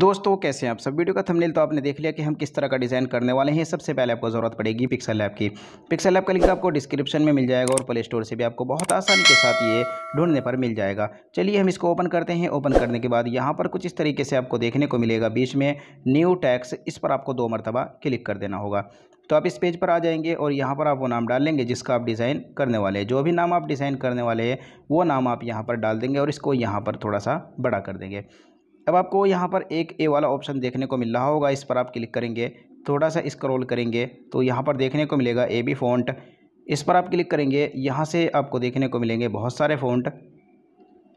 दोस्तों कैसे हैं आप सब वीडियो का थंबनेल तो आपने देख लिया कि हम किस तरह का डिज़ाइन करने वाले हैं सबसे पहले आपको ज़रूरत पड़ेगी पिक्सल ऐप की पिक्सल ऐप का लिंक आपको डिस्क्रिप्शन में मिल जाएगा और प्ले स्टोर से भी आपको बहुत आसानी के साथ ये ढूंढने पर मिल जाएगा चलिए हम इसको ओपन करते हैं ओपन करने के बाद यहाँ पर कुछ इस तरीके से आपको देखने को मिलेगा बीच में न्यू टैक्स इस पर आपको दो मरतबा क्लिक कर देना होगा तो आप इस पेज पर आ जाएंगे और यहाँ पर आप वो नाम डाल लेंगे जिसका आप डिज़ाइन करने वाले हैं जो भी नाम आप डिज़ाइन करने वाले हैं वो नाम आप यहाँ पर डाल देंगे और इसको यहाँ पर थोड़ा सा बड़ा कर देंगे अब आपको यहाँ पर एक ए वाला ऑप्शन देखने को मिल रहा होगा इस पर आप क्लिक करेंगे थोड़ा सा स्क्रॉल करेंगे तो यहाँ पर देखने को मिलेगा ए बी फोन इस पर आप क्लिक करेंगे यहाँ से आपको देखने को मिलेंगे बहुत सारे फ़ॉन्ट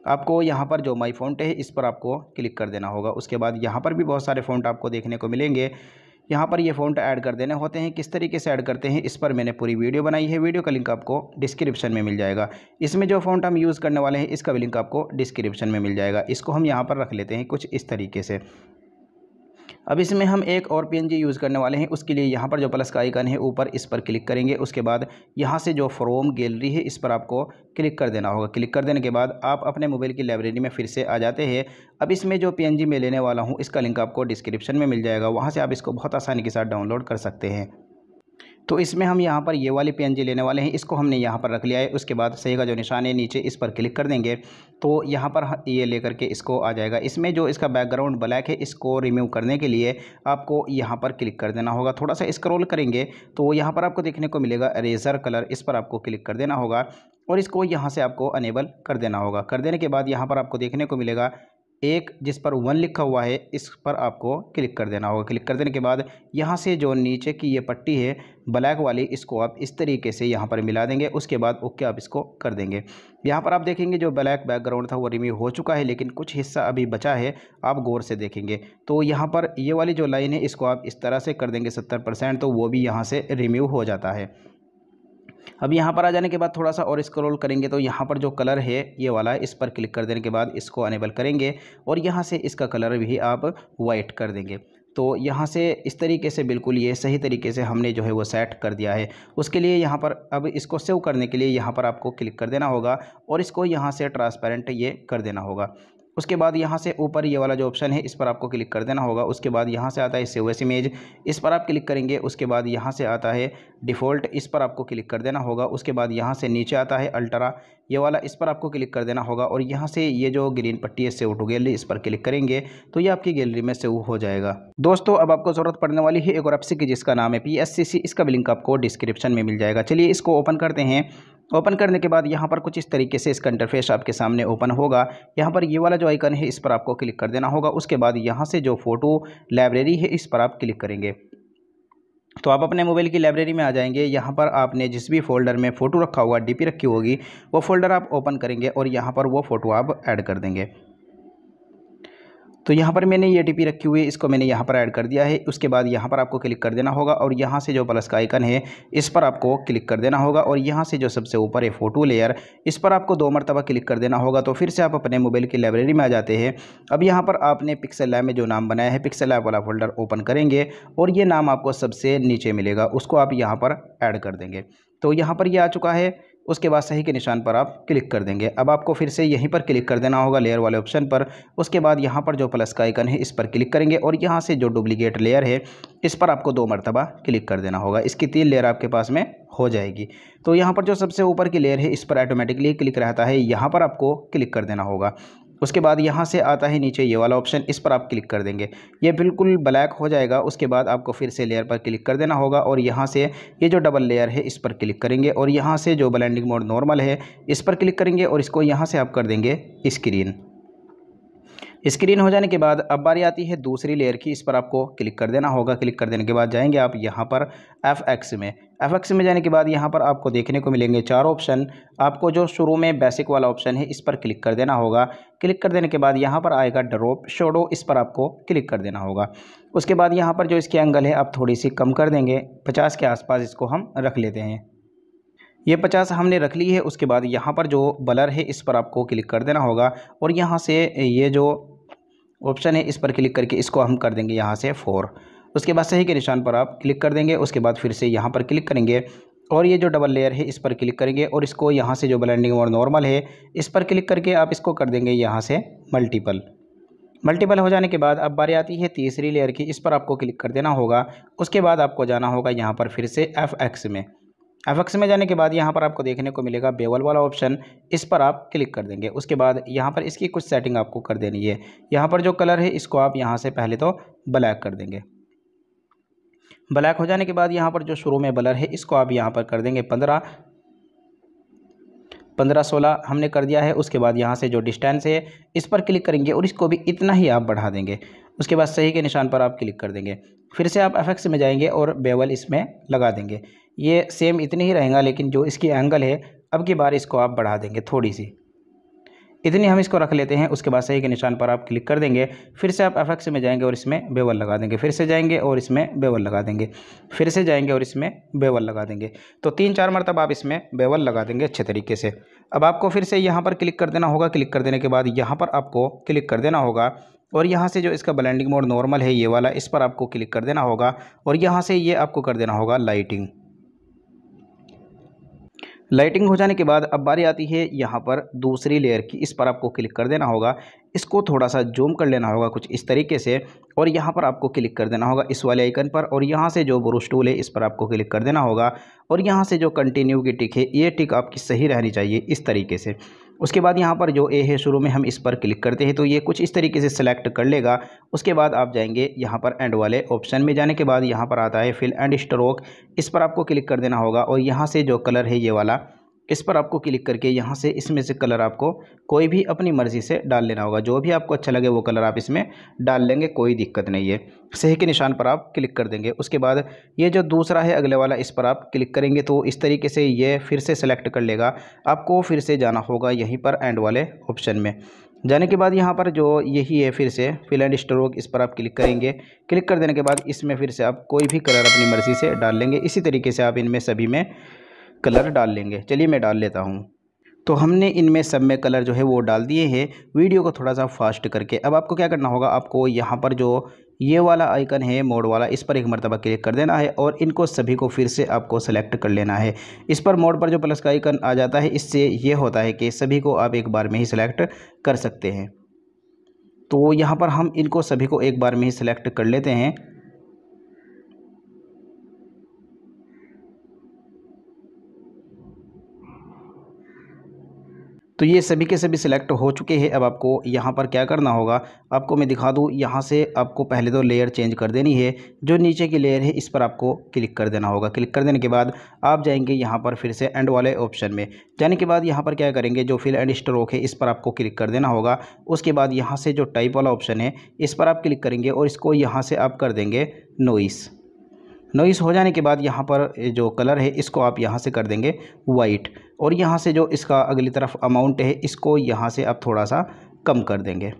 आपको यहाँ पर जो माई फ़ोनट है इस पर आपको क्लिक कर देना होगा उसके बाद यहाँ पर भी बहुत सारे फोनट आपको देखने को मिलेंगे यहाँ पर ये फ़ॉन्ट ऐड कर देने होते हैं किस तरीके से ऐड करते हैं इस पर मैंने पूरी वीडियो बनाई है वीडियो का लिंक आपको डिस्क्रिप्शन में मिल जाएगा इसमें जो फ़ॉन्ट हम यूज़ करने वाले हैं इसका भी लिंक आपको डिस्क्रिप्शन में मिल जाएगा इसको हम यहाँ पर रख लेते हैं कुछ इस तरीके से अब इसमें हम एक और पी यूज़ करने वाले हैं उसके लिए यहाँ पर जो प्लस का आइकन है ऊपर इस पर क्लिक करेंगे उसके बाद यहाँ से जो फ्रोम गैलरी है इस पर आपको क्लिक कर देना होगा क्लिक कर देने के बाद आप अपने मोबाइल की लाइब्रेरी में फिर से आ जाते हैं अब इसमें जो पी मैं लेने वाला हूँ इसका लिंक आपको डिस्क्रिप्शन में मिल जाएगा वहाँ से आप इसको बहुत आसानी के साथ डाउनलोड कर सकते हैं तो इसमें हम यहाँ पर ये वाली पी लेने वाले हैं इसको हमने यहाँ पर रख लिया है उसके बाद सही का जो निशान है नीचे इस पर क्लिक कर देंगे तो यहाँ पर ये लेकर के इसको आ जाएगा इसमें जो इसका बैकग्राउंड ब्लैक है इसको रिमूव करने के लिए आपको यहाँ पर क्लिक कर देना होगा थोड़ा सा स्क्रॉल करेंगे तो यहाँ पर आपको देखने को मिलेगा रेजर कलर इस पर आपको क्लिक कर देना होगा और इसको यहाँ से आपको अनेबल कर देना होगा कर देने के बाद यहाँ पर आपको देखने को मिलेगा एक जिस पर वन लिखा हुआ है इस पर आपको क्लिक कर देना होगा क्लिक कर देने के बाद यहाँ से जो नीचे की ये पट्टी है ब्लैक वाली इसको आप इस तरीके से यहाँ पर मिला देंगे उसके बाद ओके आप इसको कर देंगे यहाँ पर आप देखेंगे जो ब्लैक बैकग्राउंड था वो रिम्यू हो चुका है लेकिन कुछ हिस्सा अभी बचा है आप गौर से देखेंगे तो यहाँ पर ये वाली जो लाइन है इसको आप इस तरह से कर देंगे सत्तर परसेंट तो वो भी यहाँ से रिम्यू हो जाता है अब यहाँ पर आ जाने के बाद थोड़ा सा और स्क्रॉल करेंगे तो यहाँ पर जो कलर है ये वाला है इस पर क्लिक कर देने के बाद इसको अनेबल करेंगे और यहाँ से इसका कलर भी आप वाइट कर देंगे तो यहाँ से इस तरीके से बिल्कुल ये सही तरीके से हमने जो है वो सेट कर दिया है उसके लिए यहाँ पर अब इसको सेव करने के लिए यहाँ पर आपको क्लिक कर देना होगा और इसको यहाँ से ट्रांसपेरेंट ये कर देना होगा उसके बाद यहाँ से ऊपर ये वाला जो ऑप्शन है इस पर आपको क्लिक कर देना होगा उसके बाद यहाँ से आता है सेव एस इमेज इस पर आप क्लिक करेंगे उसके बाद यहाँ से आता है डिफ़ॉल्ट इस पर आपको क्लिक कर देना होगा उसके बाद यहाँ से नीचे आता है अल्ट्रा ये वाला इस पर आपको क्लिक कर देना होगा और यहाँ से ये जो ग्रीन पट्टी है सेव टू गैलरी इस पर क्लिक करेंगे तो ये आपकी गैलरी में सेव हो जाएगा दोस्तों अब आपको ज़रूरत पड़ने वाली है एक और अपसी की जिसका नाम है पी इसका भी लिंक आपको डिस्क्रिप्शन में मिल जाएगा चलिए इसको ओपन करते हैं ओपन करने के बाद यहाँ पर कुछ इस तरीके से इसका इंटरफेस आपके सामने ओपन होगा यहाँ पर ये वाला जो आइकन है इस पर आपको क्लिक कर देना होगा उसके बाद यहाँ से जो फ़ोटो लाइब्रेरी है इस पर आप क्लिक करेंगे तो आप अपने मोबाइल की लाइब्रेरी में आ जाएंगे यहाँ पर आपने जिस भी फोल्डर में फ़ोटो रखा होगा डीपी रखी होगी वो फोल्डर आप ओपन करेंगे और यहाँ पर वो फ़ोटो आप ऐड कर देंगे तो यहाँ पर मैंने ये टी रखी हुई है इसको मैंने यहाँ पर ऐड कर दिया है उसके बाद यहाँ पर आपको क्लिक कर देना होगा और यहाँ से जो प्लस का आइकन है इस पर आपको क्लिक कर देना होगा और यहाँ से जो सबसे ऊपर है फ़ोटो लेयर इस पर आपको दो मरतबा क्लिक कर देना होगा तो फिर से आप अपने मोबाइल की लाइब्रेरी में आ जाते हैं अब यहाँ पर आपने पिक्सल लैब में जो नाम बनाया है पिक्सल लैब वाला फोल्डर ओपन करेंगे और ये नाम आपको सबसे नीचे मिलेगा उसको आप यहाँ पर ऐड कर देंगे तो यहाँ पर ये आ चुका है उसके बाद सही के निशान पर आप क्लिक कर देंगे अब आपको फिर से यहीं पर क्लिक कर देना होगा लेयर वाले ऑप्शन पर उसके बाद यहाँ पर जो प्लस का आइकन है इस पर क्लिक करेंगे और यहाँ से जो डुप्लीकेट लेयर है इस पर आपको दो मरतबा क्लिक कर देना होगा इसकी तीन लेयर आपके पास में हो जाएगी तो यहाँ पर जो सबसे ऊपर की लेयर है इस पर ऑटोमेटिकली क्लिक रहता है यहाँ पर आपको क्लिक कर देना होगा उसके बाद यहाँ से आता है नीचे ये वाला ऑप्शन इस पर आप क्लिक कर देंगे ये बिल्कुल ब्लैक हो जाएगा उसके बाद आपको फिर से लेयर पर क्लिक कर देना होगा और यहाँ से ये जो डबल लेयर है इस पर क्लिक करेंगे और यहाँ से जो ब्लैंडिंग मोड नॉर्मल है इस पर क्लिक करेंगे और इसको यहाँ से आप कर देंगे स्क्रीन स्क्रीन हो जाने के बाद अब बारी आती है दूसरी लेयर की इस पर आपको क्लिक कर देना होगा क्लिक कर देने के बाद जाएंगे आप यहाँ पर एफ एक्स में एफ एक्स में जाने के बाद यहाँ पर आपको देखने को मिलेंगे चार ऑप्शन आपको जो शुरू में बेसिक वाला ऑप्शन है इस पर क्लिक कर देना होगा क्लिक कर देने के बाद यहाँ पर आएगा ड्रॉप शोडो इस पर आपको क्लिक कर देना होगा उसके बाद यहाँ पर जो इसके एंगल है आप थोड़ी सी कम कर देंगे पचास के आसपास इसको हम रख लेते हैं ये पचास हमने रख ली है उसके बाद यहाँ पर जो बलर है इस पर आपको क्लिक कर देना होगा और यहाँ से ये जो ऑप्शन है इस पर क्लिक करके इसको हम कर देंगे यहाँ से फोर उसके बाद सही के निशान पर आप क्लिक कर देंगे उसके बाद फिर से यहाँ पर क्लिक करेंगे और ये जो डबल लेयर है इस पर क्लिक करेंगे और इसको यहाँ से जो ब्लेंडिंग और नॉर्मल है इस पर क्लिक करके आप इसको कर देंगे यहाँ से मल्टीपल मल्टीपल हो जाने के बाद अब बारी आती है तीसरी लेयर की इस पर आपको क्लिक कर देना होगा उसके बाद आपको जाना होगा यहाँ पर फिर से एफ एक्स में एफएक्स में जाने के बाद यहाँ पर आपको देखने को मिलेगा बेवल वाला ऑप्शन इस पर आप क्लिक कर देंगे उसके बाद यहाँ पर इसकी कुछ सेटिंग आपको कर देनी है यहाँ पर जो कलर है इसको आप यहाँ से पहले तो ब्लैक कर देंगे ब्लैक हो जाने के बाद यहाँ पर जो शुरू में बलर है इसको आप यहाँ पर कर देंगे पंद्रह पंद्रह सोलह हमने कर दिया है उसके बाद यहाँ से जो डिस्टेंस है इस पर क्लिक करेंगे और इसको भी इतना ही आप बढ़ा देंगे उसके बाद सही के निशान पर आप क्लिक कर देंगे फिर से आप एफ में जाएंगे और बेवल इसमें लगा देंगे ये सेम इतने ही रहेगा लेकिन जो इसकी एंगल है अब की बार इसको आप बढ़ा देंगे थोड़ी सी इतनी हम इसको रख लेते हैं उसके बाद सही के निशान पर आप क्लिक कर देंगे फिर से आप एफेक्स में जाएंगे और इसमें बेवल लगा देंगे फिर से जाएंगे और इसमें बेवल लगा देंगे फिर से जाएंगे और इसमें बेवल लगा देंगे तो तीन चार मरतब आप इसमें बेवल लगा देंगे अच्छे तरीके से अब आपको फिर से यहाँ पर क्लिक कर देना होगा क्लिक कर देने के बाद यहाँ पर आपको क्लिक कर देना होगा और यहाँ से जो इसका ब्लैंडिंग मोड नॉर्मल है ये वाला इस पर आपको क्लिक कर देना होगा और यहाँ से ये आपको कर देना होगा लाइटिंग लाइटिंग हो जाने के बाद अब बारी आती है यहाँ पर दूसरी लेयर की इस पर आपको क्लिक कर देना होगा इसको थोड़ा सा जूम कर लेना होगा कुछ इस तरीके से और यहाँ पर आपको क्लिक कर देना होगा इस वाले आइकन पर और यहाँ से जो ब्रश टूल है इस पर आपको क्लिक कर देना होगा और यहाँ से जो कंटिन्यू की टिक है ये टिक आपकी सही रहनी चाहिए इस तरीके से उसके बाद यहाँ पर जो ए है शुरू में हम इस पर क्लिक करते हैं तो ये कुछ इस तरीके से सेलेक्ट कर लेगा उसके बाद आप जाएंगे यहाँ पर एंड वाले ऑप्शन में जाने के बाद यहाँ पर आता है फिल एंड स्ट्रोक इस पर आपको क्लिक कर देना होगा और यहाँ से जो कलर है ये वाला इस पर आपको क्लिक करके यहाँ से इसमें से कलर आपको कोई भी अपनी मर्ज़ी से डाल लेना होगा जो भी आपको अच्छा लगे वो कलर आप इसमें डाल लेंगे कोई दिक्कत नहीं है सही के निशान पर आप क्लिक कर देंगे उसके बाद ये जो दूसरा है अगले वाला इस पर आप क्लिक करेंगे तो इस तरीके से ये फिर से सेलेक्ट कर लेगा आपको फिर से जाना होगा यहीं पर एंड वाले ऑप्शन में जाने के बाद यहाँ पर जो यही है फिर से फिल एंड स्ट्रोक इस पर आप क्लिक करेंगे क्लिक कर देने के बाद इसमें फिर से आप कोई भी कलर अपनी मर्ज़ी से डाल लेंगे इसी तरीके से आप इनमें सभी में कलर डाल लेंगे चलिए मैं डाल लेता हूँ तो हमने इनमें सब में कलर जो है वो डाल दिए हैं वीडियो को थोड़ा सा फास्ट करके अब आपको क्या करना होगा आपको यहाँ पर जो ये वाला आइकन है मोड वाला इस पर एक मरतबा क्लिक कर देना है और इनको सभी को फिर से आपको सेलेक्ट कर लेना है इस पर मोड पर जो प्लस का आइकन आ जाता है इससे ये होता है कि सभी को आप एक बार में ही सिलेक्ट कर सकते हैं तो यहाँ पर हम इनको सभी को एक बार में ही सिलेक्ट कर लेते हैं तो ये सभी के सभी सिलेक्ट हो चुके हैं अब आपको यहाँ पर क्या करना होगा आपको मैं दिखा दूँ यहाँ से आपको पहले तो लेयर चेंज कर देनी है जो नीचे की लेयर है इस पर आपको क्लिक कर देना होगा क्लिक कर देने के बाद आप जाएंगे यहाँ पर फिर से एंड वाले ऑप्शन में जाने के बाद यहाँ पर क्या करेंगे जो फिल एंड स्ट्रोक है इस पर आपको क्लिक कर देना होगा उसके बाद यहाँ से जो टाइप वाला ऑप्शन है इस पर आप क्लिक करेंगे और इसको यहाँ से आप कर देंगे नोइस नॉइस हो जाने के बाद यहाँ पर जो कलर है इसको आप यहाँ से कर देंगे वाइट और यहाँ से जो इसका अगली तरफ अमाउंट है इसको यहाँ से आप थोड़ा सा कम कर देंगे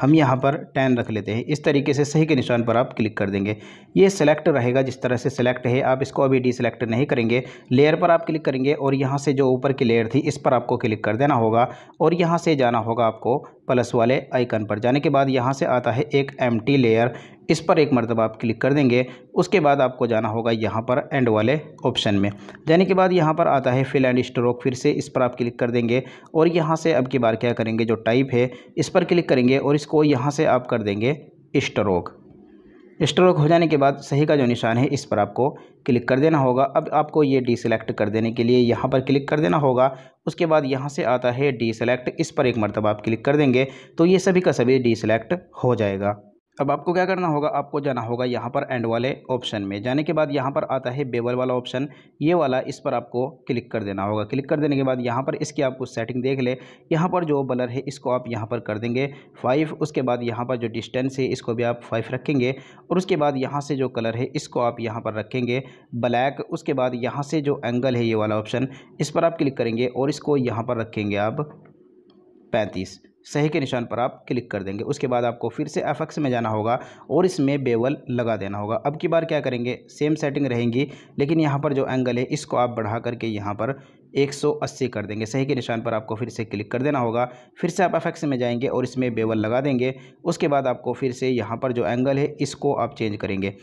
हम यहाँ पर टेन रख लेते हैं इस तरीके से सही के निशान पर आप क्लिक कर देंगे ये सेलेक्ट रहेगा जिस तरह से सेलेक्ट है आप इसको अभी डी नहीं करेंगे लेयर पर आप क्लिक करेंगे और यहाँ से जो ऊपर की लेयर थी इस पर आपको क्लिक कर देना होगा और यहाँ से जाना होगा आपको प्लस वाले आइकन पर जाने के बाद यहाँ से आता है एक एम लेयर इस पर एक मरतबा आप क्लिक कर देंगे उसके बाद आपको जाना होगा यहाँ पर एंड वाले ऑप्शन में जाने के बाद यहाँ पर आता है फिल एंड स्ट्रोक फिर से इस पर आप क्लिक कर देंगे और यहाँ से अब की बार क्या करेंगे जो टाइप है इस पर क्लिक करेंगे और इसको यहाँ से आप कर देंगे स्ट्रोक स्ट्रोक हो जाने के बाद सही का जो निशान है इस पर आपको क्लिक कर देना होगा अब आपको ये डीसेलेक्ट कर देने के लिए यहाँ पर क्लिक कर देना होगा उसके बाद यहाँ से आता है डीसेलेक्ट इस पर एक मरतबा आप क्लिक कर देंगे तो ये सभी का सभी डीसेलेक्ट हो जाएगा अब आपको क्या करना होगा आपको जाना होगा यहाँ पर एंड वाले ऑप्शन में जाने के बाद यहाँ पर आता है बेबल वाला ऑप्शन ये वाला इस पर आपको क्लिक कर देना होगा क्लिक कर देने के बाद यहाँ पर इसकी आपको सेटिंग देख ले यहाँ पर जो बलर है इसको आप यहाँ पर कर देंगे फाइव उसके बाद यहाँ पर जो डिस्टेंस है इसको भी आप फाइव रखेंगे और उसके बाद यहाँ से जो कलर है इसको आप यहाँ पर रखेंगे ब्लैक उसके बाद यहाँ से जो एंगल है ये वाला ऑप्शन इस पर आप क्लिक करेंगे और इसको यहाँ पर रखेंगे आप पैंतीस सही के निशान पर आप क्लिक कर देंगे उसके बाद आपको फिर से एफ में जाना होगा और इसमें बेवल लगा देना होगा अब की बार क्या करेंगे सेम सेटिंग रहेंगी लेकिन यहाँ पर जो एंगल है इसको आप बढ़ा करके यहाँ पर 180 कर देंगे सही के निशान पर आपको फिर से क्लिक कर देना होगा फिर से आप एफ में जाएंगे और इसमें बेवल लगा देंगे उसके बाद आपको फिर से यहाँ पर जो एंगल है इसको आप चेंज करेंगे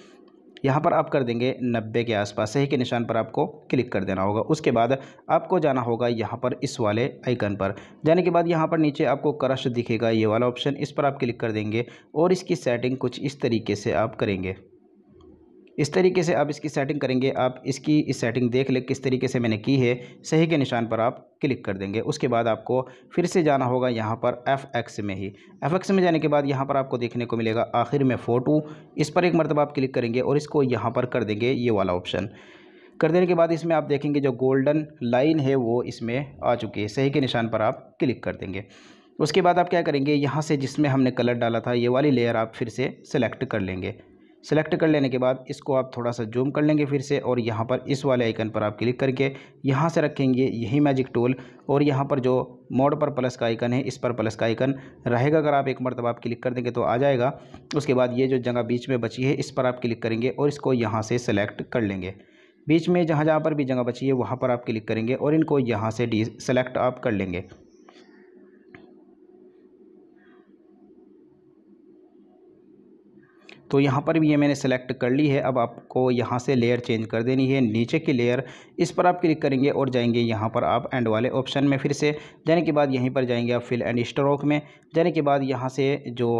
यहाँ पर आप कर देंगे नब्बे के आसपास सही के निशान पर आपको क्लिक कर देना होगा उसके बाद आपको जाना होगा यहाँ पर इस वाले आइकन पर जाने के बाद यहाँ पर नीचे आपको क्रश दिखेगा ये वाला ऑप्शन इस पर आप क्लिक कर देंगे और इसकी सेटिंग कुछ इस तरीके से आप करेंगे इस तरीके से आप इसकी सेटिंग करेंगे आप इसकी इस सेटिंग देख ले किस तरीके से मैंने की है सही के निशान पर आप क्लिक कर देंगे उसके बाद आपको फिर से जाना होगा यहाँ पर एफ़ एक्स में ही एफ़ एक्स में जाने के बाद यहाँ पर आपको देखने को मिलेगा आखिर में फ़ोटो इस पर एक मरतबा आप क्लिक करेंगे और इसको यहाँ पर कर देंगे ये वाला ऑप्शन कर देने के बाद इसमें आप देखेंगे जो गोल्डन लाइन है वो इसमें आ चुकी है सही के निशान पर आप क्लिक कर देंगे उसके बाद आप क्या करेंगे यहाँ से जिसमें हमने कलर डाला था ये वाली लेयर आप फिर से सेलेक्ट कर लेंगे सेलेक्ट कर लेने के बाद इसको आप थोड़ा सा जूम कर लेंगे फिर से और यहाँ पर इस वाले आइकन पर आप क्लिक करके यहाँ से रखेंगे यही मैजिक टूल और यहाँ पर जो मोड पर प्लस का आइकन है इस पर प्लस का आइकन रहेगा अगर आप एक मरतब आप क्लिक कर देंगे तो आ जाएगा उसके बाद ये जो जगह बीच में बची है इस पर आप क्लिक करेंगे और इसको यहाँ से सेलेक्ट कर लेंगे बीच में जहाँ जहाँ पर भी जगह बची है वहाँ पर आप क्लिक करेंगे और इनको यहाँ से डी सेलेक्ट आप कर लेंगे तो यहाँ पर भी ये मैंने सेलेक्ट कर ली है अब आपको यहाँ से लेयर चेंज कर देनी है नीचे की लेयर इस पर आप क्लिक करेंगे और जाएंगे यहाँ पर आप एंड वाले ऑप्शन में फिर से जाने के बाद यहीं पर जाएंगे आप फिल एंड स्ट्रोक में जाने के बाद यहाँ से जो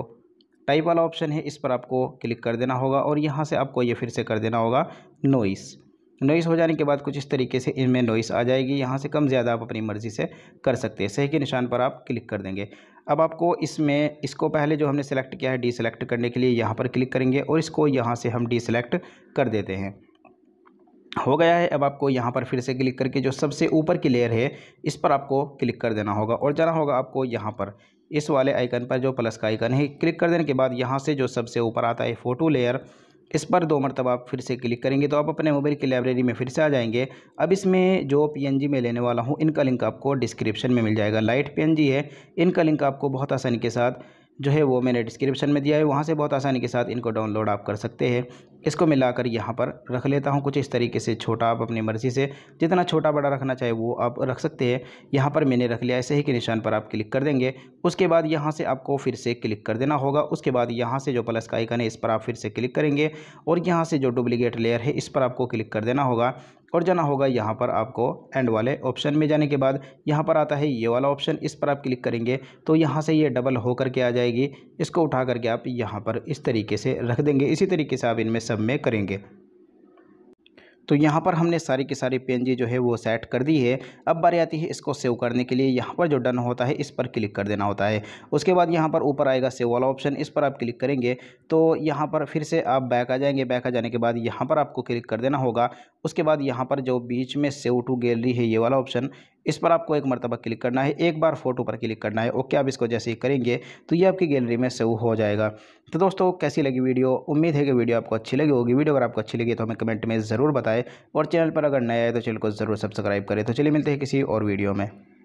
टाइप वाला ऑप्शन है इस पर आपको क्लिक कर देना होगा और यहाँ से आपको ये फिर से कर देना होगा नोइस नॉइस हो जाने के बाद कुछ इस तरीके से इनमें नॉइस आ जाएगी यहाँ से कम ज़्यादा आप अपनी मर्ज़ी से कर सकते हैं सही के निशान पर आप क्लिक कर देंगे अब आपको इसमें इसको पहले जो हमने सेलेक्ट किया है डी सेलेक्ट करने के लिए यहाँ पर क्लिक करेंगे और इसको यहाँ से हम डी सेलेक्ट कर देते हैं हो गया है अब आपको यहाँ पर फिर से क्लिक करके जो सबसे ऊपर की लेयर है इस पर आपको क्लिक कर देना होगा और जाना होगा आपको यहाँ पर इस वाले आइकन पर जो प्लस का आइकन है क्लिक कर देने के बाद यहाँ से जो सबसे ऊपर आता है फ़ोटो लेयर इस पर दो मरतबा आप फिर से क्लिक करेंगे तो आप अपने मोबाइल की लाइब्रेरी में फिर से आ जाएंगे अब इसमें जो पीएनजी में लेने वाला हूँ इनका लिंक आपको डिस्क्रिप्शन में मिल जाएगा लाइट पीएनजी है इनका लिंक आपको बहुत आसानी के साथ जो है वो मैंने डिस्क्रिप्शन में दिया है वहाँ से बहुत आसानी के साथ इनको डाउनलोड आप कर सकते हैं इसको मिलाकर यहाँ पर रख लेता हूँ कुछ इस तरीके से छोटा आप अपनी मर्ज़ी से जितना छोटा बड़ा रखना चाहे वो आप रख सकते हैं यहाँ पर मैंने रख लिया ऐसे ही के निशान पर आप क्लिक कर देंगे उसके बाद यहाँ से आपको फिर से क्लिक कर देना होगा उसके बाद यहाँ से जो प्लस का आइकन है इस पर आप फिर से क्लिक करेंगे और यहाँ से जो डुप्लीकेट लेयर है इस पर आपको क्लिक कर देना होगा और जाना होगा यहाँ पर आपको एंड वाले ऑप्शन में जाने के बाद यहाँ पर आता है ये वाला ऑप्शन इस पर आप क्लिक करेंगे तो यहाँ से ये डबल हो करके आ जाएगी इसको उठा करके आप यहाँ पर इस तरीके से रख देंगे इसी तरीके से आप इनमें सब में करेंगे तो यहाँ पर हमने सारी की सारी पी जो है वो सेट कर दी है अब बारी आती है इसको सेव करने के लिए यहाँ पर जो डन होता है इस पर क्लिक कर देना होता है उसके बाद यहाँ पर ऊपर आएगा सेव वाला ऑप्शन इस पर आप क्लिक करेंगे तो यहाँ पर फिर से आप बैक आ जाएंगे बैक आ जाने के बाद यहाँ पर आपको क्लिक कर देना होगा उसके बाद यहाँ पर जो बीच में सेव टू गैलरी है ये वाला ऑप्शन इस पर आपको एक मरतबा क्लिक करना है एक बार फ़ोटो पर क्लिक करना है ओके आप इसको जैसे ही करेंगे तो ये आपकी गैलरी में सेव हो जाएगा तो दोस्तों कैसी लगी वीडियो उम्मीद है कि वीडियो आपको अच्छी लगी होगी वीडियो अगर आपको अच्छी लगी तो हमें कमेंट में ज़रूर बताएं और चैनल पर अगर नया आए तो चैनल को ज़रूर सब्सक्राइब करें तो चलिए मिलते हैं किसी और वीडियो में